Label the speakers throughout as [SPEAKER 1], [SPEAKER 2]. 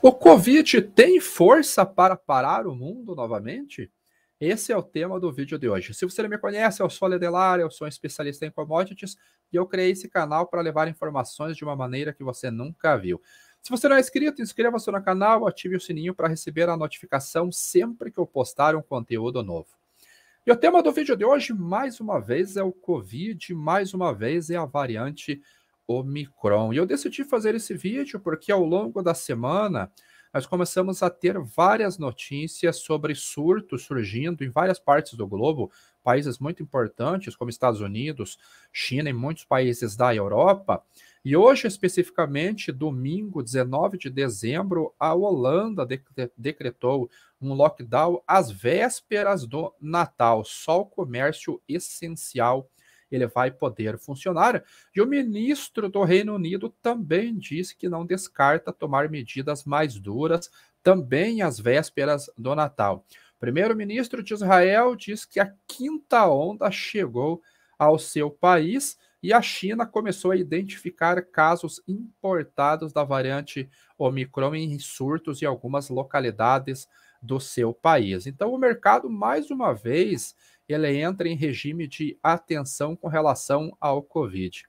[SPEAKER 1] O Covid tem força para parar o mundo novamente? Esse é o tema do vídeo de hoje. Se você não me conhece, eu sou Ledelar, eu sou um especialista em commodities e eu criei esse canal para levar informações de uma maneira que você nunca viu. Se você não é inscrito, inscreva-se no canal, ative o sininho para receber a notificação sempre que eu postar um conteúdo novo. E o tema do vídeo de hoje, mais uma vez, é o Covid, mais uma vez é a variante Omicron. E eu decidi fazer esse vídeo porque ao longo da semana nós começamos a ter várias notícias sobre surtos surgindo em várias partes do globo, países muito importantes como Estados Unidos, China e muitos países da Europa. E hoje, especificamente, domingo, 19 de dezembro, a Holanda decretou um lockdown às vésperas do Natal, só o comércio essencial ele vai poder funcionar. E o ministro do Reino Unido também disse que não descarta tomar medidas mais duras também às vésperas do Natal. Primeiro-ministro de Israel diz que a quinta onda chegou ao seu país e a China começou a identificar casos importados da variante Omicron em surtos em algumas localidades do seu país. Então, o mercado, mais uma vez, ela entra em regime de atenção com relação ao Covid.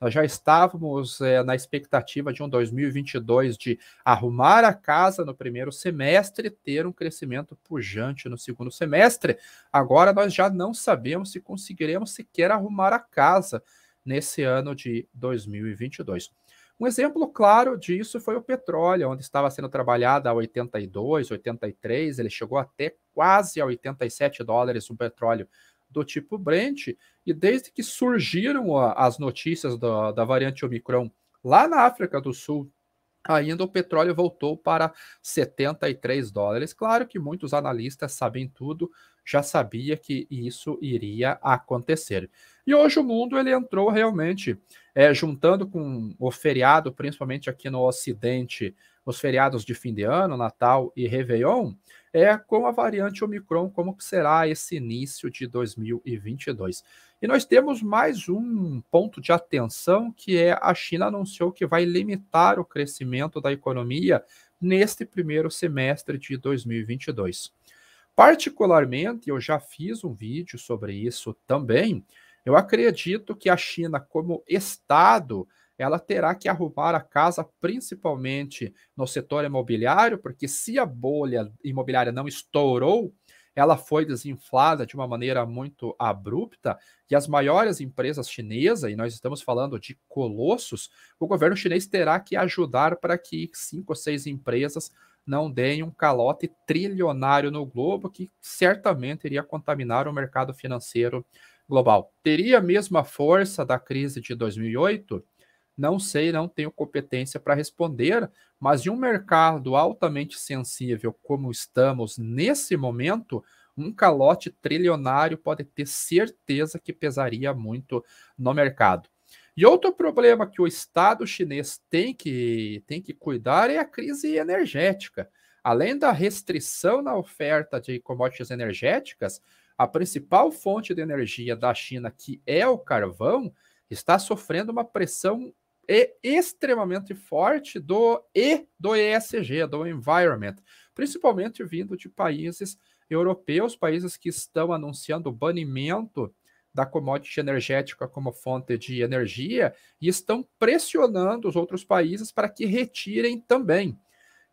[SPEAKER 1] Nós já estávamos é, na expectativa de um 2022 de arrumar a casa no primeiro semestre, ter um crescimento pujante no segundo semestre. Agora nós já não sabemos se conseguiremos sequer arrumar a casa nesse ano de 2022. Um exemplo claro disso foi o petróleo, onde estava sendo trabalhado a 82, 83, ele chegou até quase a 87 dólares o petróleo do tipo Brent, e desde que surgiram as notícias da, da variante Omicron lá na África do Sul Ainda o petróleo voltou para 73 dólares. Claro que muitos analistas sabem tudo, já sabia que isso iria acontecer. E hoje o mundo ele entrou realmente, é, juntando com o feriado, principalmente aqui no Ocidente, os feriados de fim de ano, Natal e Réveillon, é com a variante Omicron, como será esse início de 2022. E nós temos mais um ponto de atenção que é a China anunciou que vai limitar o crescimento da economia neste primeiro semestre de 2022. Particularmente, eu já fiz um vídeo sobre isso também. Eu acredito que a China, como Estado, ela terá que arrumar a casa principalmente no setor imobiliário, porque se a bolha imobiliária não estourou, ela foi desinflada de uma maneira muito abrupta e as maiores empresas chinesas, e nós estamos falando de colossos, o governo chinês terá que ajudar para que cinco ou seis empresas não deem um calote trilionário no globo que certamente iria contaminar o mercado financeiro global. Teria a mesma força da crise de 2008? Não sei, não tenho competência para responder, mas de um mercado altamente sensível como estamos nesse momento, um calote trilionário pode ter certeza que pesaria muito no mercado. E outro problema que o Estado chinês tem que, tem que cuidar é a crise energética. Além da restrição na oferta de commodities energéticas, a principal fonte de energia da China, que é o carvão, está sofrendo uma pressão é extremamente forte do E do ESG, do Environment, principalmente vindo de países europeus, países que estão anunciando o banimento da commodity energética como fonte de energia e estão pressionando os outros países para que retirem também.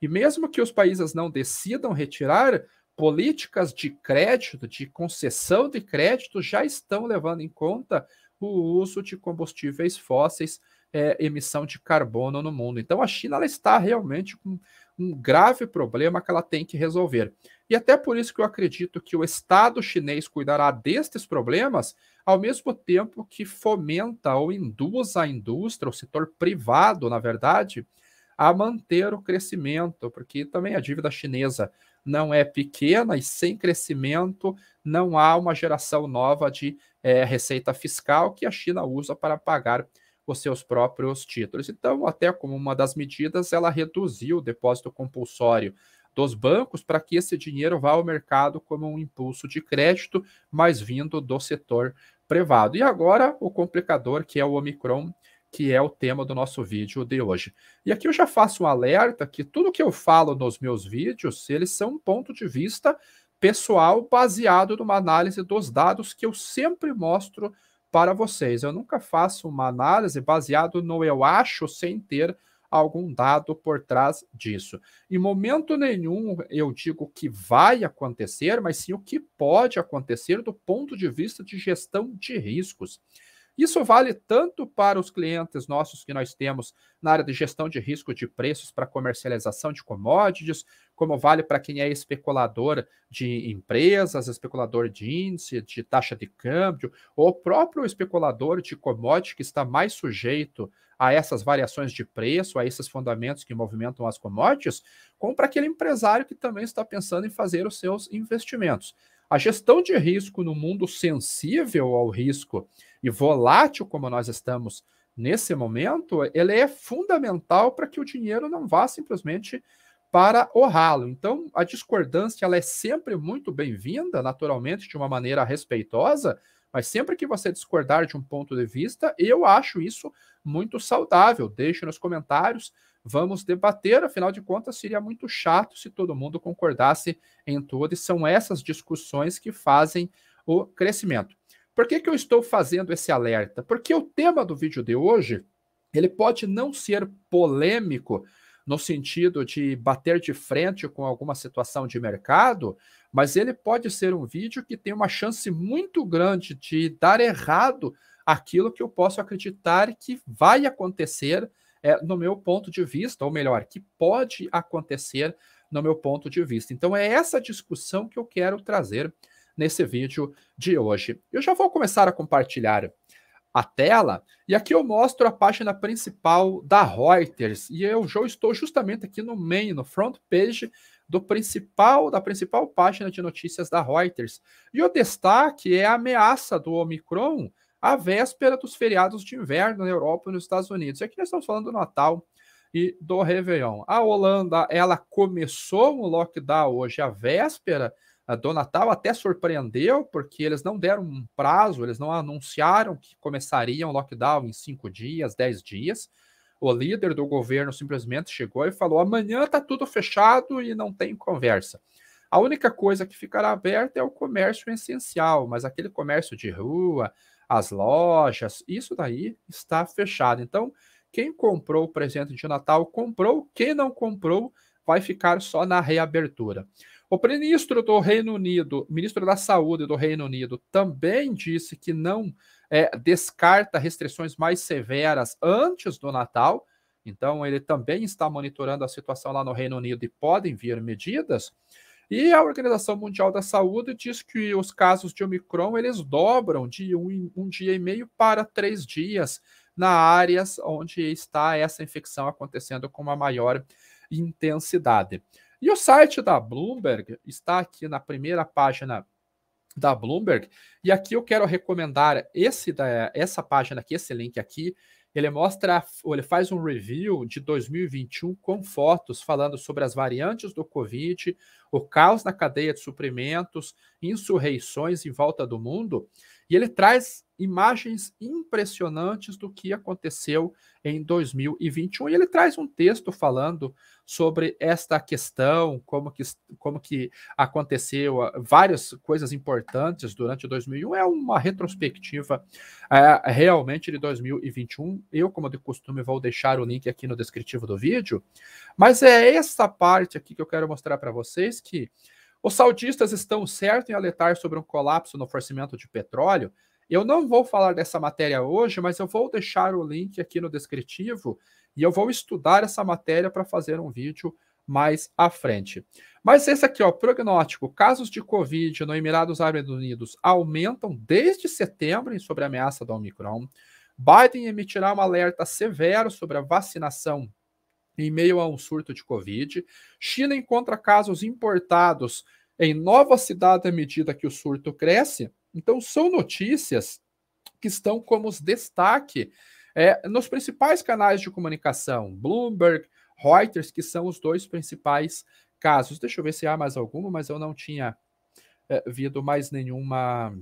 [SPEAKER 1] E mesmo que os países não decidam retirar, políticas de crédito, de concessão de crédito, já estão levando em conta o uso de combustíveis fósseis é, emissão de carbono no mundo. Então a China está realmente com um grave problema que ela tem que resolver. E até por isso que eu acredito que o Estado chinês cuidará destes problemas, ao mesmo tempo que fomenta ou induz a indústria, o setor privado, na verdade, a manter o crescimento, porque também a dívida chinesa não é pequena e sem crescimento não há uma geração nova de é, receita fiscal que a China usa para pagar os seus próprios títulos. Então, até como uma das medidas, ela reduziu o depósito compulsório dos bancos para que esse dinheiro vá ao mercado como um impulso de crédito, mas vindo do setor privado. E agora o complicador que é o Omicron, que é o tema do nosso vídeo de hoje. E aqui eu já faço um alerta que tudo que eu falo nos meus vídeos, eles são um ponto de vista pessoal baseado numa análise dos dados que eu sempre mostro para vocês. Eu nunca faço uma análise baseado no eu acho sem ter algum dado por trás disso. Em momento nenhum eu digo que vai acontecer, mas sim o que pode acontecer do ponto de vista de gestão de riscos. Isso vale tanto para os clientes nossos que nós temos na área de gestão de risco de preços para comercialização de commodities, como vale para quem é especulador de empresas, especulador de índice, de taxa de câmbio, ou próprio especulador de commodity que está mais sujeito a essas variações de preço, a esses fundamentos que movimentam as commodities, como para aquele empresário que também está pensando em fazer os seus investimentos. A gestão de risco no mundo sensível ao risco e volátil como nós estamos nesse momento, ele é fundamental para que o dinheiro não vá simplesmente para o ralo. Então, a discordância ela é sempre muito bem-vinda, naturalmente, de uma maneira respeitosa, mas sempre que você discordar de um ponto de vista, eu acho isso muito saudável. Deixe nos comentários, vamos debater, afinal de contas, seria muito chato se todo mundo concordasse em tudo, e são essas discussões que fazem o crescimento. Por que, que eu estou fazendo esse alerta? Porque o tema do vídeo de hoje, ele pode não ser polêmico, no sentido de bater de frente com alguma situação de mercado, mas ele pode ser um vídeo que tem uma chance muito grande de dar errado aquilo que eu posso acreditar que vai acontecer é, no meu ponto de vista, ou melhor, que pode acontecer no meu ponto de vista. Então é essa discussão que eu quero trazer nesse vídeo de hoje. Eu já vou começar a compartilhar a tela. E aqui eu mostro a página principal da Reuters. E eu já estou justamente aqui no main, no front page do principal da principal página de notícias da Reuters. E o destaque é a ameaça do Omicron à véspera dos feriados de inverno na Europa e nos Estados Unidos. E aqui nós estamos falando do Natal e do Réveillon. A Holanda, ela começou o lockdown hoje à véspera do Natal até surpreendeu, porque eles não deram um prazo, eles não anunciaram que começariam o lockdown em cinco dias, dez dias. O líder do governo simplesmente chegou e falou: amanhã está tudo fechado e não tem conversa. A única coisa que ficará aberta é o comércio essencial, mas aquele comércio de rua, as lojas, isso daí está fechado. Então, quem comprou o presente de Natal comprou, quem não comprou vai ficar só na reabertura. O ministro do Reino Unido, ministro da Saúde do Reino Unido, também disse que não é, descarta restrições mais severas antes do Natal. Então, ele também está monitorando a situação lá no Reino Unido e podem vir medidas. E a Organização Mundial da Saúde diz que os casos de Omicron eles dobram de um, um dia e meio para três dias na áreas onde está essa infecção acontecendo com uma maior intensidade. E o site da Bloomberg está aqui na primeira página da Bloomberg. E aqui eu quero recomendar esse da, essa página aqui, esse link aqui. Ele mostra, ele faz um review de 2021 com fotos falando sobre as variantes do Covid, o caos na cadeia de suprimentos, insurreições em volta do mundo. E ele traz imagens impressionantes do que aconteceu em 2021. E ele traz um texto falando sobre esta questão, como que, como que aconteceu ah, várias coisas importantes durante 2001. É uma retrospectiva é, realmente de 2021. Eu, como de costume, vou deixar o link aqui no descritivo do vídeo. Mas é essa parte aqui que eu quero mostrar para vocês que os saudistas estão certos em alertar sobre um colapso no fornecimento de petróleo, eu não vou falar dessa matéria hoje, mas eu vou deixar o link aqui no descritivo e eu vou estudar essa matéria para fazer um vídeo mais à frente. Mas esse aqui, ó, prognóstico, casos de Covid no Emirados Árabes Unidos aumentam desde setembro sobre a ameaça da Omicron. Biden emitirá um alerta severo sobre a vacinação em meio a um surto de Covid. China encontra casos importados em nova cidade à medida que o surto cresce. Então, são notícias que estão como os destaque é, nos principais canais de comunicação, Bloomberg, Reuters, que são os dois principais casos. Deixa eu ver se há mais alguma, mas eu não tinha é, visto mais nenhuma,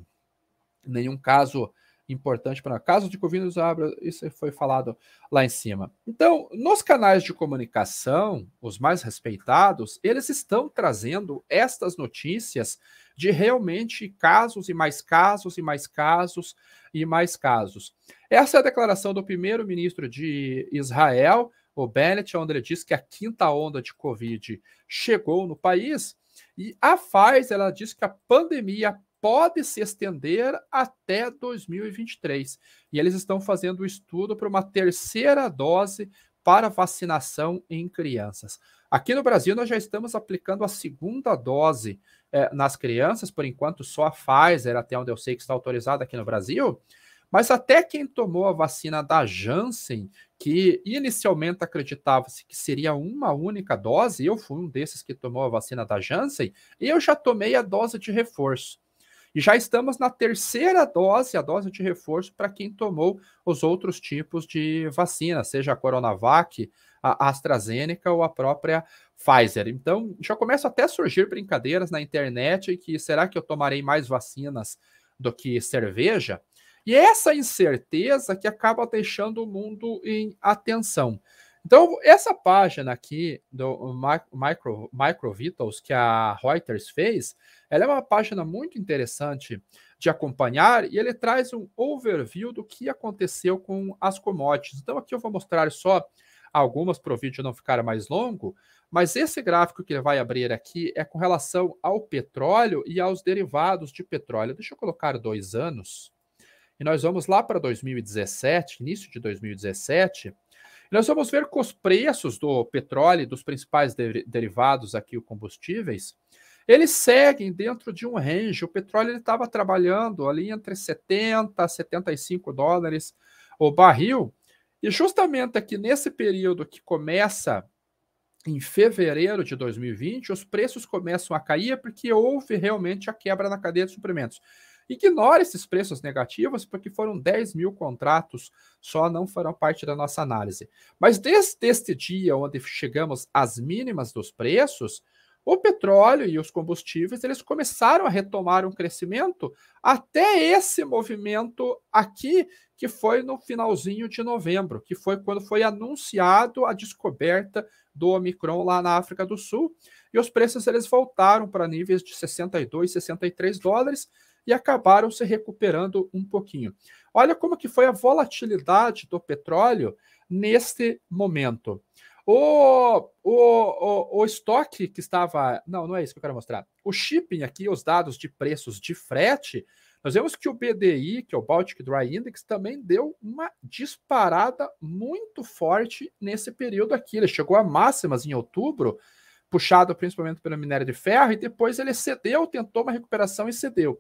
[SPEAKER 1] nenhum caso importante para caso de Covid abra, isso foi falado lá em cima. Então, nos canais de comunicação, os mais respeitados, eles estão trazendo estas notícias de realmente casos e mais casos e mais casos e mais casos. Essa é a declaração do primeiro-ministro de Israel, o Bennett, onde ele diz que a quinta onda de Covid chegou no país. E a Pfizer ela diz que a pandemia pode se estender até 2023. E eles estão fazendo o estudo para uma terceira dose para vacinação em crianças. Aqui no Brasil, nós já estamos aplicando a segunda dose eh, nas crianças, por enquanto só a Pfizer, até onde eu sei que está autorizada aqui no Brasil. Mas até quem tomou a vacina da Janssen, que inicialmente acreditava-se que seria uma única dose, eu fui um desses que tomou a vacina da Janssen, e eu já tomei a dose de reforço. E já estamos na terceira dose, a dose de reforço para quem tomou os outros tipos de vacina, seja a Coronavac, a AstraZeneca ou a própria Pfizer. Então, já começam até a surgir brincadeiras na internet que será que eu tomarei mais vacinas do que cerveja? E é essa incerteza que acaba deixando o mundo em atenção. Então, essa página aqui do Micro, Micro Vitals que a Reuters fez, ela é uma página muito interessante de acompanhar e ele traz um overview do que aconteceu com as commodities. Então, aqui eu vou mostrar só algumas para o vídeo não ficar mais longo, mas esse gráfico que ele vai abrir aqui é com relação ao petróleo e aos derivados de petróleo. Deixa eu colocar dois anos. E nós vamos lá para 2017, início de 2017 nós vamos ver que os preços do petróleo e dos principais de derivados aqui, os combustíveis, eles seguem dentro de um range. O petróleo estava trabalhando ali entre 70 a 75 dólares o barril. E justamente aqui nesse período que começa em fevereiro de 2020, os preços começam a cair porque houve realmente a quebra na cadeia de suprimentos ignora esses preços negativos, porque foram 10 mil contratos, só não foram parte da nossa análise. Mas desde este dia, onde chegamos às mínimas dos preços, o petróleo e os combustíveis eles começaram a retomar um crescimento até esse movimento aqui que foi no finalzinho de novembro, que foi quando foi anunciado a descoberta do Omicron lá na África do Sul e os preços eles voltaram para níveis de 62, 63 dólares e acabaram se recuperando um pouquinho. Olha como que foi a volatilidade do petróleo neste momento. O, o, o, o, estoque que estava. Não, não é isso que eu quero mostrar. O shipping aqui, os dados de preços de frete, nós vemos que o BDI, que é o Baltic Dry Index, também deu uma disparada muito forte nesse período aqui. Ele chegou a máximas em outubro puxado principalmente pelo minério de ferro, e depois ele cedeu, tentou uma recuperação e cedeu.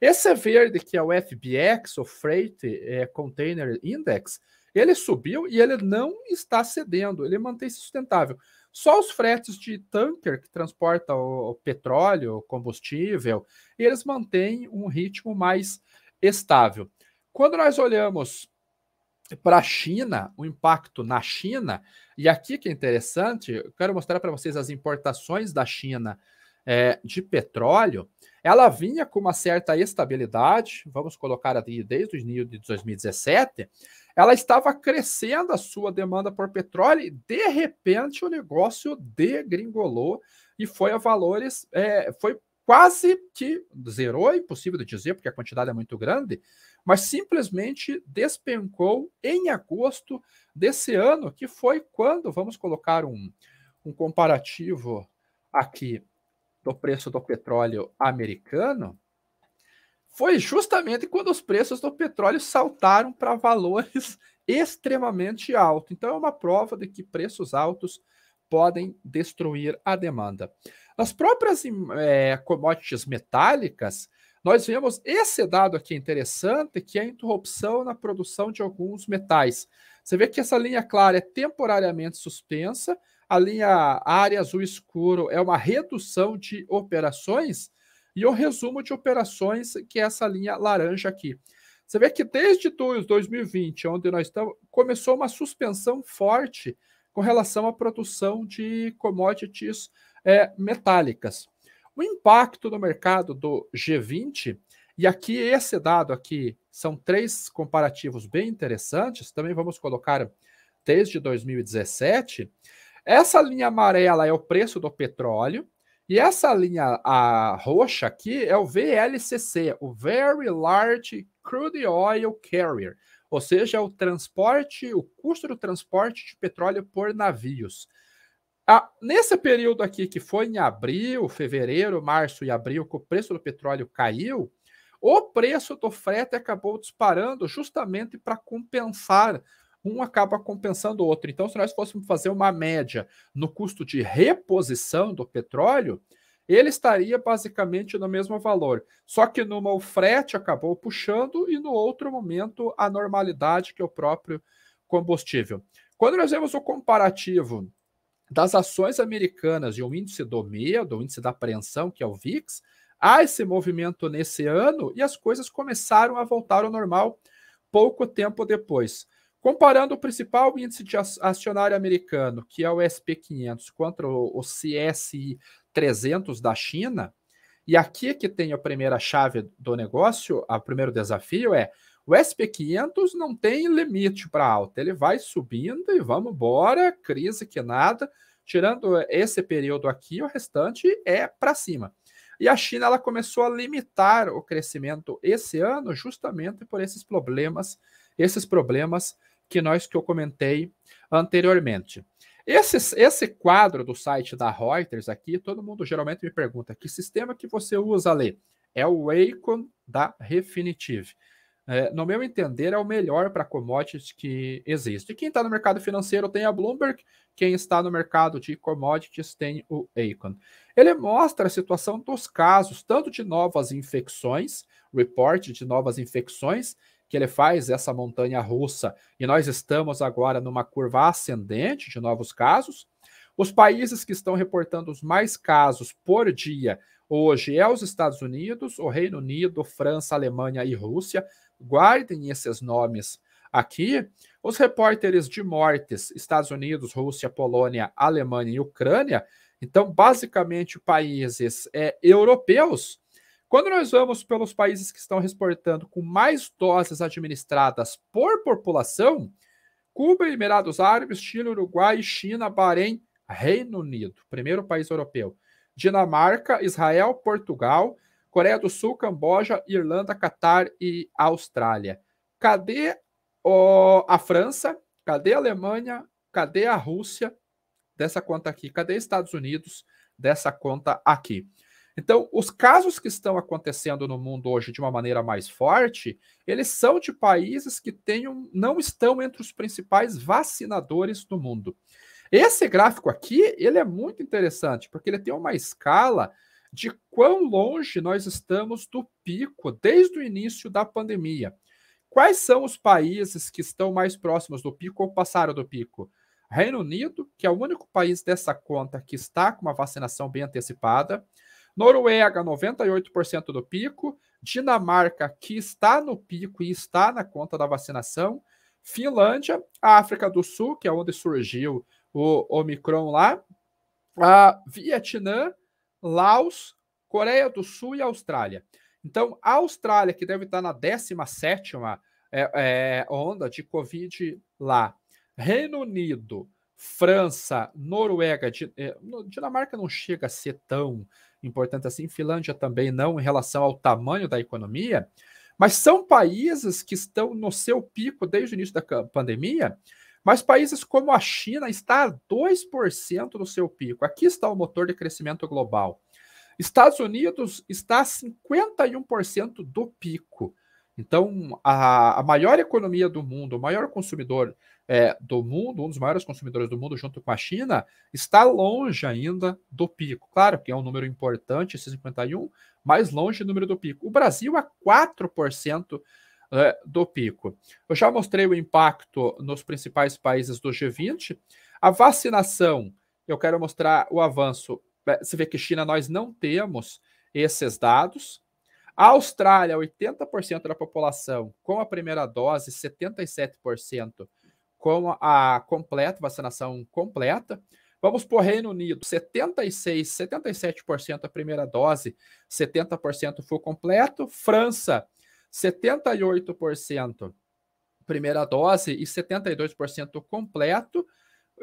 [SPEAKER 1] Esse verde, que é o FBX, o Freight é, Container Index, ele subiu e ele não está cedendo, ele mantém-se sustentável. Só os fretes de tanker que transporta o, o petróleo, o combustível, eles mantêm um ritmo mais estável. Quando nós olhamos para a China, o impacto na China, e aqui que é interessante, eu quero mostrar para vocês as importações da China é, de petróleo, ela vinha com uma certa estabilidade, vamos colocar ali desde o início de 2017, ela estava crescendo a sua demanda por petróleo e, de repente, o negócio degringolou e foi a valores, é, foi quase que zerou, é impossível de dizer, porque a quantidade é muito grande, mas simplesmente despencou em agosto desse ano, que foi quando, vamos colocar um, um comparativo aqui do preço do petróleo americano, foi justamente quando os preços do petróleo saltaram para valores extremamente altos. Então é uma prova de que preços altos podem destruir a demanda. Nas próprias é, commodities metálicas, nós vemos esse dado aqui interessante, que é a interrupção na produção de alguns metais. Você vê que essa linha clara é temporariamente suspensa, a linha área azul escuro é uma redução de operações e o um resumo de operações que é essa linha laranja aqui. Você vê que desde 2020, onde nós estamos, começou uma suspensão forte com relação à produção de commodities é, metálicas. O impacto no mercado do G20, e aqui esse dado aqui são três comparativos bem interessantes, também vamos colocar desde 2017. Essa linha amarela é o preço do petróleo, e essa linha a roxa aqui é o VLCC, o Very Large Crude Oil Carrier, ou seja, o transporte, o custo do transporte de petróleo por navios. Ah, nesse período aqui, que foi em abril, fevereiro, março e abril, que o preço do petróleo caiu, o preço do frete acabou disparando justamente para compensar um acaba compensando o outro. Então, se nós fôssemos fazer uma média no custo de reposição do petróleo, ele estaria basicamente no mesmo valor. Só que numa o frete acabou puxando e no outro momento a normalidade que é o próprio combustível. Quando nós vemos o comparativo das ações americanas de um índice do medo, o índice da apreensão, que é o VIX, há esse movimento nesse ano e as coisas começaram a voltar ao normal pouco tempo depois. Comparando o principal índice de acionário americano, que é o SP500, contra o CSI 300 da China, e aqui é que tem a primeira chave do negócio, o primeiro desafio é o SP500 não tem limite para alta, ele vai subindo e vamos embora, crise que nada. Tirando esse período aqui, o restante é para cima. E a China ela começou a limitar o crescimento esse ano justamente por esses problemas, esses problemas que nós que eu comentei anteriormente. Esse, esse quadro do site da Reuters aqui, todo mundo geralmente me pergunta que sistema que você usa, Lê? É o Wacom da Refinitiv é, no meu entender, é o melhor para commodities que existe. E quem está no mercado financeiro tem a Bloomberg, quem está no mercado de commodities tem o Aecon. Ele mostra a situação dos casos, tanto de novas infecções, report de novas infecções, que ele faz essa montanha russa, e nós estamos agora numa curva ascendente de novos casos. Os países que estão reportando os mais casos por dia hoje é os Estados Unidos, o Reino Unido, França, Alemanha e Rússia. Guardem esses nomes aqui. Os repórteres de mortes, Estados Unidos, Rússia, Polônia, Alemanha e Ucrânia, então, basicamente, países é, europeus. Quando nós vamos pelos países que estão reportando com mais doses administradas por população, Cuba, Emirados Árabes, Chile, Uruguai, China, Bahrein, Reino Unido, primeiro país europeu, Dinamarca, Israel, Portugal, Coreia do Sul, Camboja, Irlanda, Catar e Austrália. Cadê a França? Cadê a Alemanha? Cadê a Rússia? Dessa conta aqui. Cadê Estados Unidos? Dessa conta aqui. Então, os casos que estão acontecendo no mundo hoje de uma maneira mais forte, eles são de países que tenham, não estão entre os principais vacinadores do mundo. Esse gráfico aqui, ele é muito interessante, porque ele tem uma escala de quão longe nós estamos do pico desde o início da pandemia. Quais são os países que estão mais próximos do pico ou passaram do pico? Reino Unido, que é o único país dessa conta que está com uma vacinação bem antecipada. Noruega, 98% do pico. Dinamarca, que está no pico e está na conta da vacinação. Finlândia, a África do Sul, que é onde surgiu o Omicron lá. A Vietnã, Laos, Coreia do Sul e Austrália. Então, a Austrália, que deve estar na 17 é, é, onda de Covid lá, Reino Unido, França, Noruega, é, Dinamarca não chega a ser tão importante assim, Finlândia também não, em relação ao tamanho da economia, mas são países que estão no seu pico desde o início da pandemia mas países como a China está a 2% do seu pico. Aqui está o motor de crescimento global. Estados Unidos está a 51% do pico. Então, a, a, maior economia do mundo, o maior consumidor é, do mundo, um dos maiores consumidores do mundo, junto com a China, está longe ainda do pico. Claro que é um número importante, esse 51, mas longe do número do pico. O Brasil a 4% né, do pico. Eu já mostrei o impacto nos principais países do G20. A vacinação, eu quero mostrar o avanço. É, você vê que China nós não temos esses dados. A Austrália, 80% da população com a primeira dose, 77% com a completa, vacinação completa. Vamos para o Reino Unido, 76, 77% a primeira dose, 70% foi completo. França, 78% primeira dose e 72% completo.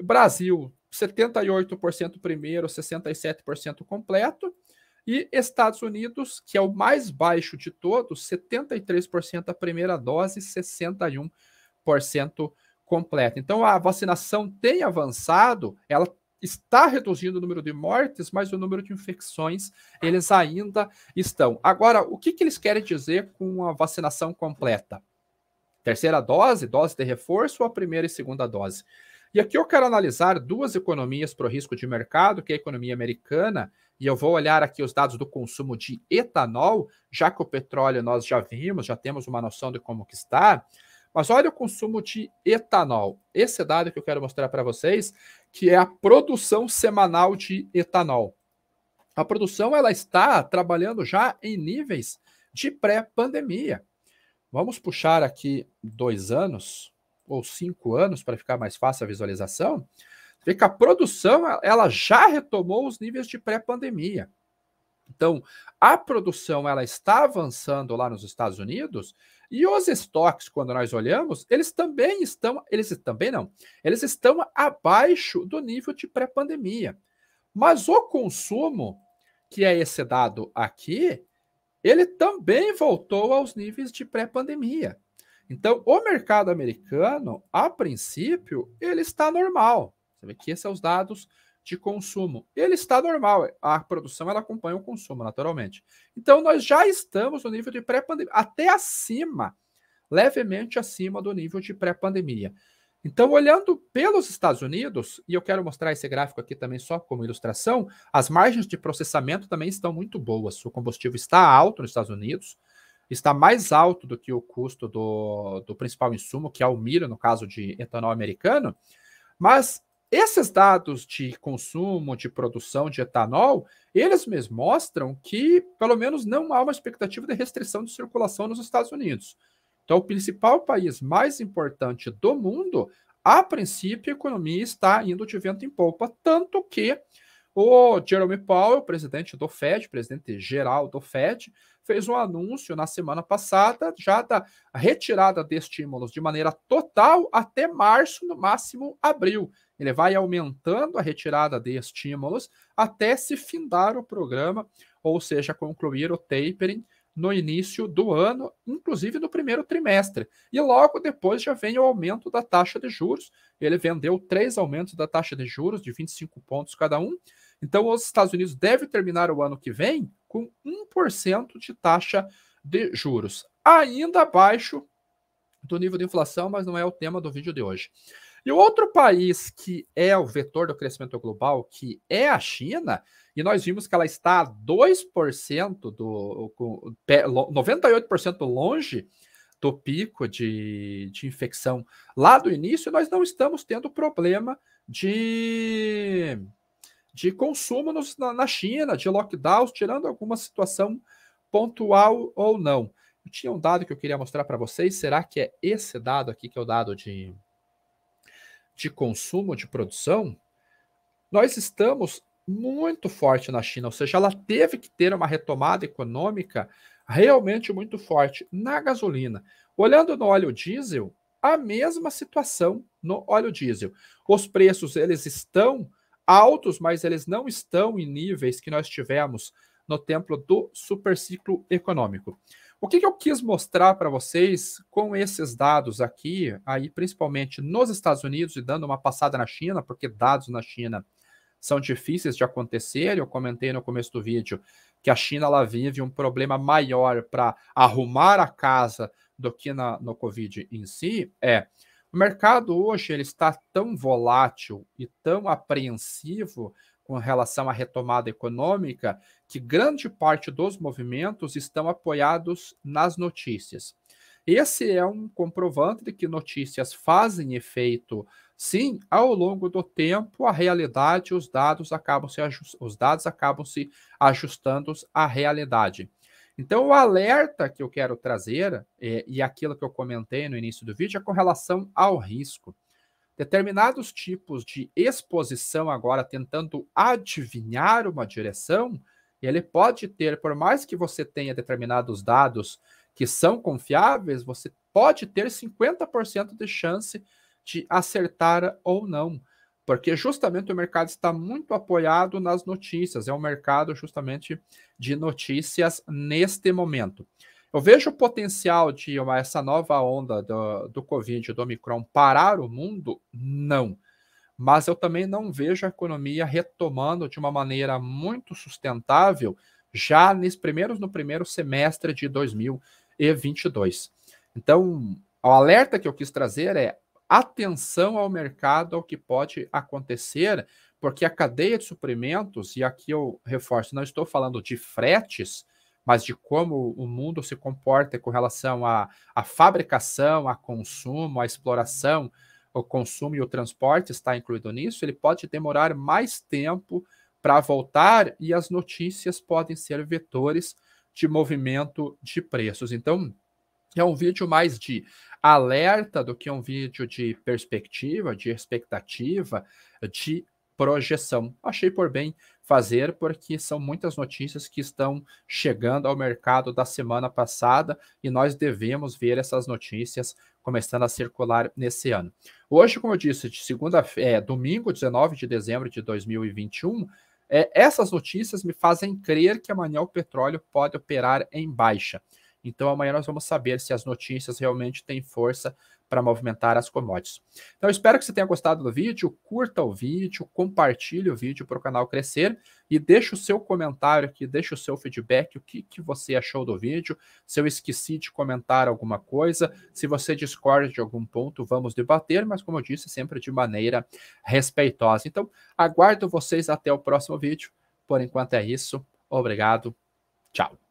[SPEAKER 1] Brasil, 78% primeiro, 67% completo. E Estados Unidos, que é o mais baixo de todos, 73% a primeira dose, 61% completo. Então a vacinação tem avançado, ela está reduzindo o número de mortes, mas o número de infecções eles ainda estão. Agora, o que, que eles querem dizer com a vacinação completa? Terceira dose, dose de reforço ou a primeira e segunda dose? E aqui eu quero analisar duas economias para o risco de mercado, que é a economia americana, e eu vou olhar aqui os dados do consumo de etanol, já que o petróleo nós já vimos, já temos uma noção de como que está. Mas olha o consumo de etanol. Esse dado que eu quero mostrar para vocês, que é a produção semanal de etanol. A produção ela está trabalhando já em níveis de pré-pandemia. Vamos puxar aqui dois anos ou cinco anos para ficar mais fácil a visualização. Vê que a produção ela já retomou os níveis de pré-pandemia. Então, a produção ela está avançando lá nos Estados Unidos e os estoques, quando nós olhamos, eles também estão, eles também não, eles estão abaixo do nível de pré-pandemia. Mas o consumo, que é esse dado aqui, ele também voltou aos níveis de pré-pandemia. Então, o mercado americano, a princípio, ele está normal. Você vê que esses são os dados de consumo. Ele está normal, é, a produção ela acompanha o consumo naturalmente. Então nós já estamos no nível de pré-pandemia, até acima, levemente acima do nível de pré-pandemia. Então, olhando pelos Estados Unidos, e eu quero mostrar esse gráfico aqui também só como ilustração, as margens de processamento também estão muito boas. O combustível está alto nos Estados Unidos, está mais alto do que o custo do, do principal insumo, que é o milho, no caso de etanol americano, mas esses dados de consumo, de produção de etanol, eles mesmos mostram que, pelo menos, não há uma expectativa de restrição de circulação nos Estados Unidos. Então, o principal país mais importante do mundo, a princípio, a economia está indo de vento em polpa, tanto que o Jerome Powell, presidente do Fed, presidente geral do Fed, fez um anúncio na semana passada já da retirada de estímulos de maneira total até março, no máximo abril. Ele vai aumentando a retirada de estímulos até se findar o programa, ou seja, concluir o tapering no início do ano, inclusive no primeiro trimestre. E logo depois já vem o aumento da taxa de juros. Ele vendeu três aumentos da taxa de juros de 25 pontos cada um. Então, os Estados Unidos devem terminar o ano que vem com 1% de taxa de juros, ainda abaixo do nível de inflação, mas não é o tema do vídeo de hoje. E o outro país que é o vetor do crescimento global, que é a China, e nós vimos que ela está a 2% do 98% longe do pico de, de infecção lá do início, nós não estamos tendo problema de, de consumo nos, na, na China, de lockdowns, tirando alguma situação pontual ou não. Eu tinha um dado que eu queria mostrar para vocês. Será que é esse dado aqui que é o dado de de consumo, de produção, nós estamos muito forte na China, ou seja, ela teve que ter uma retomada econômica realmente muito forte na gasolina. Olhando no óleo diesel, a mesma situação no óleo diesel. Os preços eles estão altos, mas eles não estão em níveis que nós tivemos no tempo do superciclo econômico. O que, que eu quis mostrar para vocês com esses dados aqui, aí principalmente nos Estados Unidos e dando uma passada na China, porque dados na China são difíceis de acontecer. Eu comentei no começo do vídeo que a China ela vive um problema maior para arrumar a casa do que na, no Covid em si. É o mercado hoje ele está tão volátil e tão apreensivo com relação à retomada econômica que grande parte dos movimentos estão apoiados nas notícias. Esse é um comprovante de que notícias fazem efeito. Sim, ao longo do tempo, a realidade, os dados acabam se os dados acabam se ajustando à realidade. Então, o alerta que eu quero trazer, é, e aquilo que eu comentei no início do vídeo, é com relação ao risco determinados tipos de exposição agora tentando adivinhar uma direção, ele pode ter, por mais que você tenha determinados dados que são confiáveis, você pode ter 50% de chance de acertar ou não. Porque justamente o mercado está muito apoiado nas notícias, é um mercado justamente de notícias neste momento. Eu vejo o potencial de uma, essa nova onda do, do Covid, do Omicron, parar o mundo? Não. Mas eu também não vejo a economia retomando de uma maneira muito sustentável já nesses primeiros no primeiro semestre de 2022. Então, o alerta que eu quis trazer é atenção ao mercado, ao que pode acontecer, porque a cadeia de suprimentos, e aqui eu reforço, não estou falando de fretes, mas de como o mundo se comporta com relação à, à fabricação, a consumo, à exploração, o consumo e o transporte está incluído nisso, ele pode demorar mais tempo para voltar e as notícias podem ser vetores de movimento de preços. Então, é um vídeo mais de alerta do que um vídeo de perspectiva, de expectativa, de projeção. Achei por bem fazer, porque são muitas notícias que estão chegando ao mercado da semana passada e nós devemos ver essas notícias começando a circular nesse ano. Hoje, como eu disse, de segunda, é, domingo, 19 de dezembro de 2021, é, essas notícias me fazem crer que amanhã o petróleo pode operar em baixa. Então amanhã nós vamos saber se as notícias realmente têm força para movimentar as commodities. Então espero que você tenha gostado do vídeo, curta o vídeo, compartilhe o vídeo para o canal crescer e deixe o seu comentário aqui, deixe o seu feedback, o que, que você achou do vídeo, se eu esqueci de comentar alguma coisa, se você discorda de algum ponto, vamos debater, mas como eu disse, sempre de maneira respeitosa. Então aguardo vocês até o próximo vídeo. Por enquanto é isso. Obrigado. Tchau.